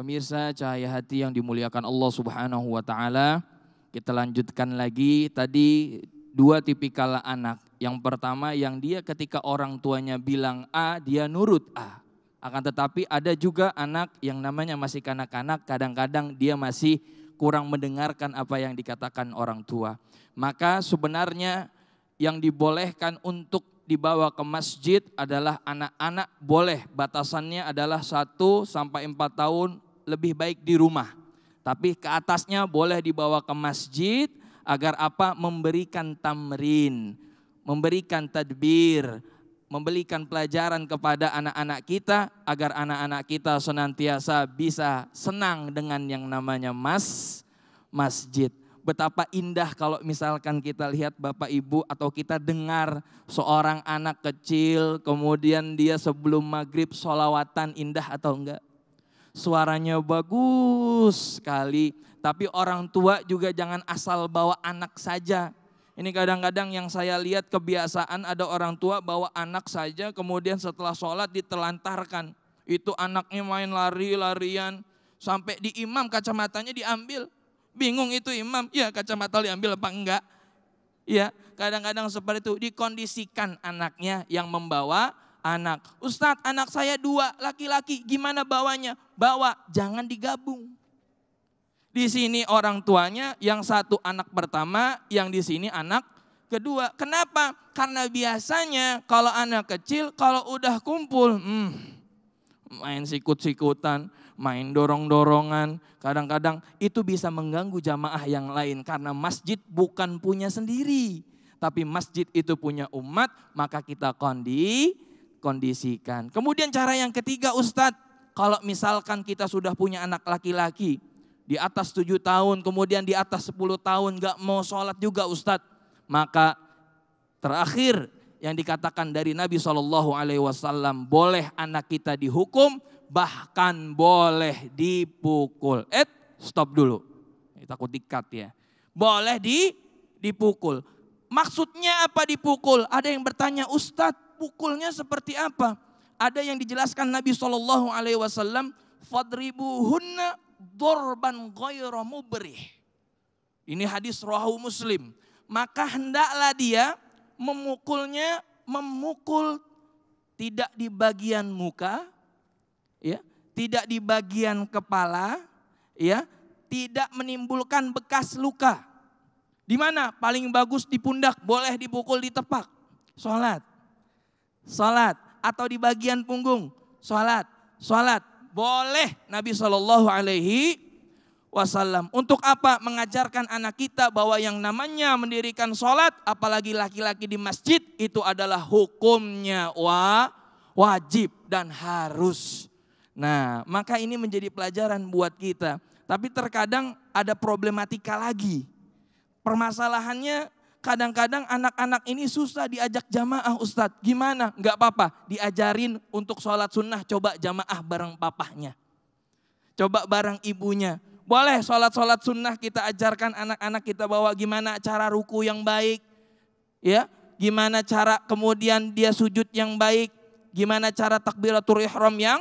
Pemirsa cahaya hati yang dimuliakan Allah Subhanahu wa taala, kita lanjutkan lagi tadi dua tipikal anak. Yang pertama yang dia ketika orang tuanya bilang A, dia nurut A. Akan tetapi ada juga anak yang namanya masih kanak-kanak, kadang-kadang dia masih kurang mendengarkan apa yang dikatakan orang tua. Maka sebenarnya yang dibolehkan untuk dibawa ke masjid adalah anak-anak boleh batasannya adalah 1 sampai 4 tahun lebih baik di rumah. Tapi ke atasnya boleh dibawa ke masjid agar apa? Memberikan tamrin, memberikan tadbir, memberikan pelajaran kepada anak-anak kita agar anak-anak kita senantiasa bisa senang dengan yang namanya mas masjid. Betapa indah kalau misalkan kita lihat Bapak Ibu atau kita dengar seorang anak kecil kemudian dia sebelum maghrib solawatan indah atau enggak? suaranya bagus sekali. Tapi orang tua juga jangan asal bawa anak saja. Ini kadang-kadang yang saya lihat kebiasaan ada orang tua bawa anak saja kemudian setelah sholat ditelantarkan. Itu anaknya main lari-larian sampai di imam kacamatanya diambil. Bingung itu imam, ya kacamata diambil apa enggak? Ya, kadang-kadang seperti itu dikondisikan anaknya yang membawa anak. Ustadz anak saya dua laki-laki gimana bawanya? Bawa jangan digabung. Di sini orang tuanya yang satu anak pertama, yang di sini anak kedua. Kenapa? Karena biasanya kalau anak kecil kalau udah kumpul, hmm, main sikut-sikutan, main dorong-dorongan, kadang-kadang itu bisa mengganggu jamaah yang lain karena masjid bukan punya sendiri, tapi masjid itu punya umat, maka kita kondisi dikondisikan. Kemudian cara yang ketiga Ustadz, kalau misalkan kita sudah punya anak laki-laki di atas tujuh tahun, kemudian di atas sepuluh tahun gak mau sholat juga Ustadz, maka terakhir yang dikatakan dari Nabi Shallallahu Alaihi Wasallam boleh anak kita dihukum bahkan boleh dipukul. Eh stop dulu, takut dikat ya. Boleh di dipukul. Maksudnya apa dipukul? Ada yang bertanya Ustadz pukulnya seperti apa? Ada yang dijelaskan Nabi Shallallahu Alaihi Wasallam, fadribuhunna dorban goyromu mubrih. Ini hadis rahu muslim. Maka hendaklah dia memukulnya, memukul tidak di bagian muka, ya, tidak di bagian kepala, ya, tidak menimbulkan bekas luka. Di mana paling bagus di pundak, boleh dipukul di tepak. Salat sholat. Atau di bagian punggung, sholat, sholat. Boleh Nabi Shallallahu Alaihi Wasallam. Untuk apa mengajarkan anak kita bahwa yang namanya mendirikan sholat, apalagi laki-laki di masjid itu adalah hukumnya wa wajib dan harus. Nah, maka ini menjadi pelajaran buat kita. Tapi terkadang ada problematika lagi. Permasalahannya kadang-kadang anak-anak ini susah diajak jamaah Ustadz. Gimana? Gak apa-apa, diajarin untuk sholat sunnah coba jamaah bareng papahnya. Coba bareng ibunya. Boleh sholat-sholat sunnah kita ajarkan anak-anak kita bahwa gimana cara ruku yang baik. ya Gimana cara kemudian dia sujud yang baik. Gimana cara takbiratul ihram yang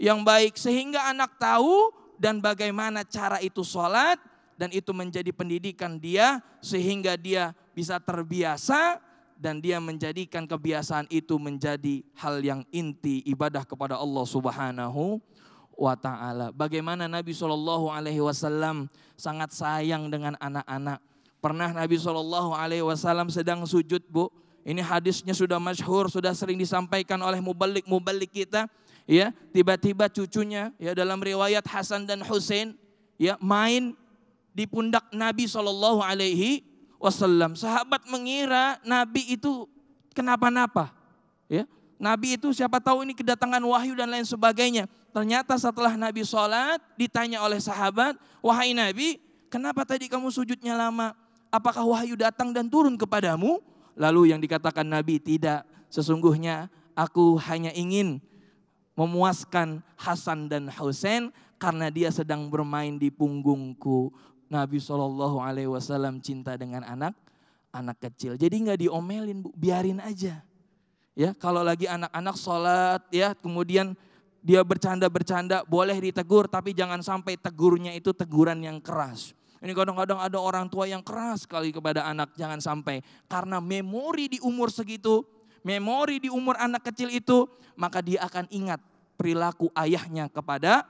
yang baik. Sehingga anak tahu dan bagaimana cara itu sholat dan itu menjadi pendidikan dia sehingga dia bisa terbiasa dan dia menjadikan kebiasaan itu menjadi hal yang inti ibadah kepada Allah Subhanahu wa taala. Bagaimana Nabi Shallallahu alaihi wasallam sangat sayang dengan anak-anak. Pernah Nabi Shallallahu alaihi wasallam sedang sujud, Bu. Ini hadisnya sudah masyhur, sudah sering disampaikan oleh mubalik-mubalik kita, ya. Tiba-tiba cucunya ya dalam riwayat Hasan dan Husain ya main di pundak Nabi Shallallahu Alaihi Wasallam. Sahabat mengira Nabi itu kenapa-napa, ya. Nabi itu siapa tahu ini kedatangan wahyu dan lain sebagainya. Ternyata setelah Nabi sholat ditanya oleh sahabat, wahai Nabi, kenapa tadi kamu sujudnya lama? Apakah wahyu datang dan turun kepadamu? Lalu yang dikatakan Nabi tidak, sesungguhnya aku hanya ingin memuaskan Hasan dan Husain karena dia sedang bermain di punggungku. Nabi Shallallahu Alaihi Wasallam cinta dengan anak anak kecil. Jadi nggak diomelin, bu, biarin aja. Ya, kalau lagi anak-anak sholat, ya kemudian dia bercanda-bercanda, boleh ditegur, tapi jangan sampai tegurnya itu teguran yang keras. Ini kadang-kadang ada orang tua yang keras sekali kepada anak, jangan sampai. Karena memori di umur segitu, memori di umur anak kecil itu, maka dia akan ingat perilaku ayahnya kepada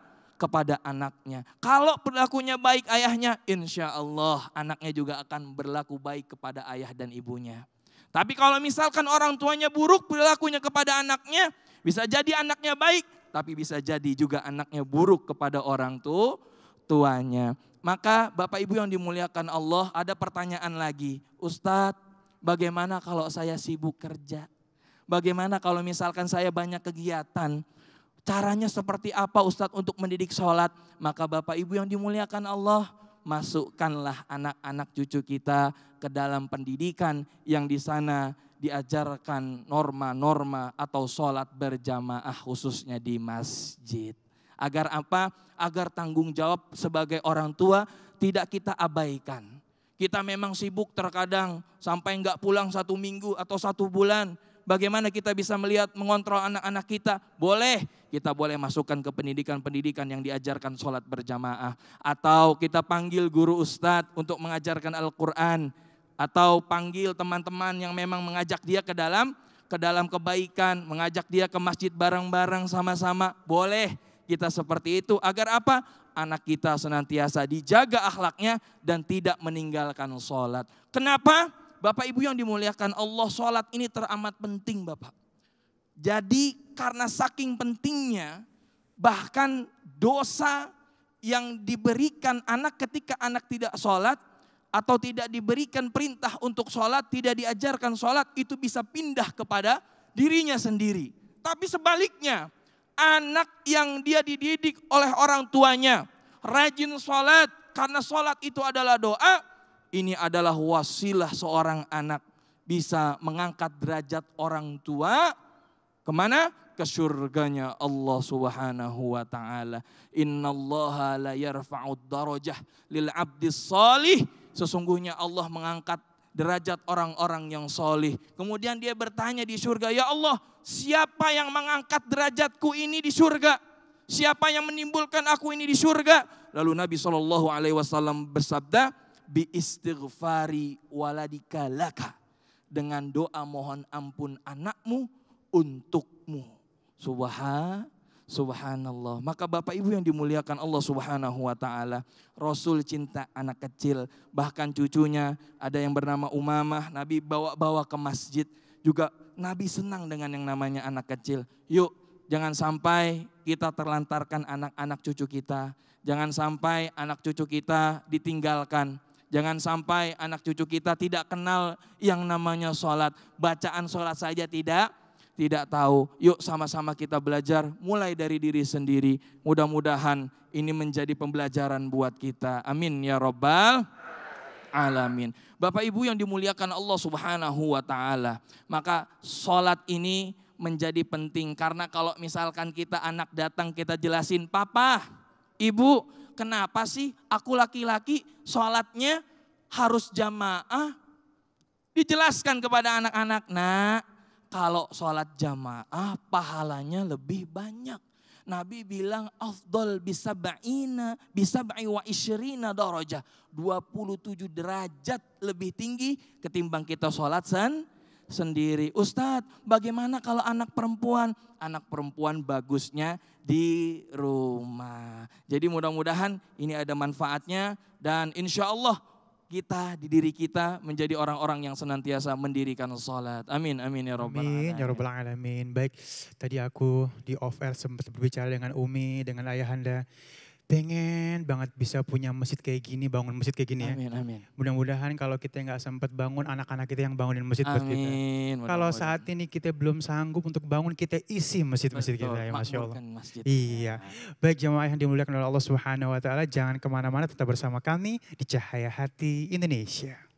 kepada anaknya. Kalau perilakunya baik ayahnya, insya Allah anaknya juga akan berlaku baik kepada ayah dan ibunya. Tapi kalau misalkan orang tuanya buruk perilakunya kepada anaknya, bisa jadi anaknya baik, tapi bisa jadi juga anaknya buruk kepada orang tu, tuanya. Maka Bapak Ibu yang dimuliakan Allah, ada pertanyaan lagi. Ustadz, bagaimana kalau saya sibuk kerja? Bagaimana kalau misalkan saya banyak kegiatan? Caranya seperti apa Ustadz untuk mendidik sholat? Maka Bapak Ibu yang dimuliakan Allah, masukkanlah anak-anak cucu kita ke dalam pendidikan yang di sana diajarkan norma-norma atau sholat berjamaah khususnya di masjid. Agar apa? Agar tanggung jawab sebagai orang tua tidak kita abaikan. Kita memang sibuk terkadang sampai enggak pulang satu minggu atau satu bulan bagaimana kita bisa melihat mengontrol anak-anak kita? Boleh, kita boleh masukkan ke pendidikan-pendidikan yang diajarkan sholat berjamaah. Atau kita panggil guru ustadz untuk mengajarkan Al-Quran. Atau panggil teman-teman yang memang mengajak dia ke dalam ke dalam kebaikan, mengajak dia ke masjid bareng-bareng sama-sama. Boleh kita seperti itu agar apa? Anak kita senantiasa dijaga akhlaknya dan tidak meninggalkan sholat. Kenapa? Bapak Ibu yang dimuliakan Allah, sholat ini teramat penting Bapak. Jadi karena saking pentingnya, bahkan dosa yang diberikan anak ketika anak tidak sholat, atau tidak diberikan perintah untuk sholat, tidak diajarkan sholat, itu bisa pindah kepada dirinya sendiri. Tapi sebaliknya, anak yang dia dididik oleh orang tuanya, rajin sholat, karena sholat itu adalah doa, ini adalah wasilah seorang anak bisa mengangkat derajat orang tua kemana? Ke surganya Allah subhanahu wa ta'ala. Inna la yarfa'ud darajah lil abdis salih. Sesungguhnya Allah mengangkat derajat orang-orang yang solih. Kemudian dia bertanya di surga, Ya Allah siapa yang mengangkat derajatku ini di surga? Siapa yang menimbulkan aku ini di surga? Lalu Nabi saw bersabda, bi istighfari waladika laka. Dengan doa mohon ampun anakmu untukmu. Subhan Subhanallah. Maka Bapak Ibu yang dimuliakan Allah Subhanahu wa taala, Rasul cinta anak kecil, bahkan cucunya ada yang bernama Umamah, Nabi bawa-bawa ke masjid. Juga Nabi senang dengan yang namanya anak kecil. Yuk, jangan sampai kita terlantarkan anak-anak cucu kita. Jangan sampai anak cucu kita ditinggalkan. Jangan sampai anak cucu kita tidak kenal yang namanya sholat. Bacaan sholat saja tidak tidak tahu. Yuk sama-sama kita belajar mulai dari diri sendiri. Mudah-mudahan ini menjadi pembelajaran buat kita. Amin ya robbal alamin. Bapak Ibu yang dimuliakan Allah Subhanahu wa taala. Maka sholat ini menjadi penting karena kalau misalkan kita anak datang kita jelasin, "Papa, Ibu, kenapa sih aku laki-laki sholatnya harus jamaah? Dijelaskan kepada anak-anak, nah kalau sholat jamaah pahalanya lebih banyak. Nabi bilang afdol bisa ba'ina, bisa ba'i wa isyrina doroja. 27 derajat lebih tinggi ketimbang kita sholat sendiri sendiri. Ustadz, bagaimana kalau anak perempuan? Anak perempuan bagusnya di rumah. Jadi mudah-mudahan ini ada manfaatnya dan insya Allah kita di diri kita menjadi orang-orang yang senantiasa mendirikan sholat. Amin, amin ya robbal alamin. Amin ya robbal alamin. Baik, tadi aku di off air sempat berbicara dengan Umi, dengan ayahanda pengen banget bisa punya masjid kayak gini, bangun masjid kayak gini ya. Amin, amin. Mudah-mudahan kalau kita nggak sempat bangun, anak-anak kita yang bangunin masjid amin. buat kita. Kalau saat ini kita belum sanggup untuk bangun, kita isi masjid-masjid kita ya Masya Allah. Masjid. Iya. Baik jemaah yang dimuliakan oleh Allah Subhanahu Wa Taala, jangan kemana-mana, tetap bersama kami di Cahaya Hati Indonesia.